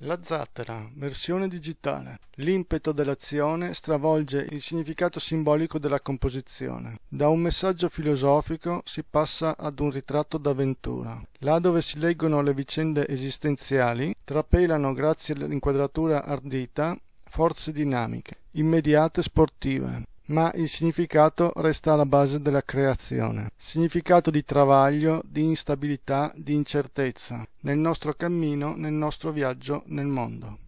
La zattera, versione digitale. L'impeto dell'azione stravolge il significato simbolico della composizione. Da un messaggio filosofico si passa ad un ritratto d'avventura. Là dove si leggono le vicende esistenziali, trapelano grazie all'inquadratura ardita forze dinamiche, immediate sportive ma il significato resta alla base della creazione. Significato di travaglio, di instabilità, di incertezza, nel nostro cammino, nel nostro viaggio nel mondo.